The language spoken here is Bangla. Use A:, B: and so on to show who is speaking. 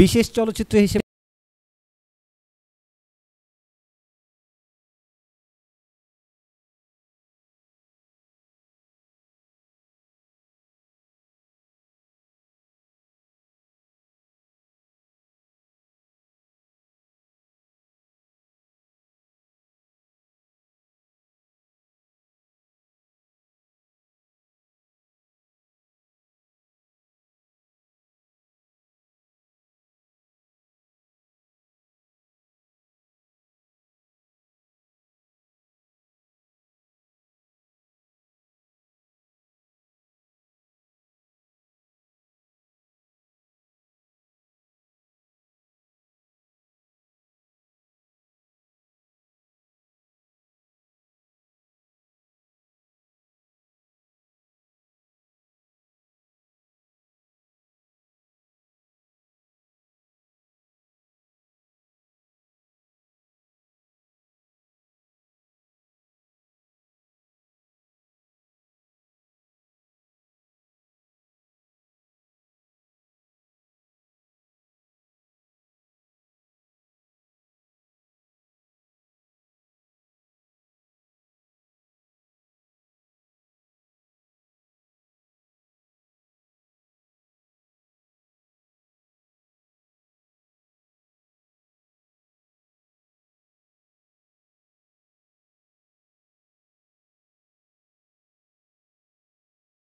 A: বিশেষ চলচ্চিত্র হিসেবে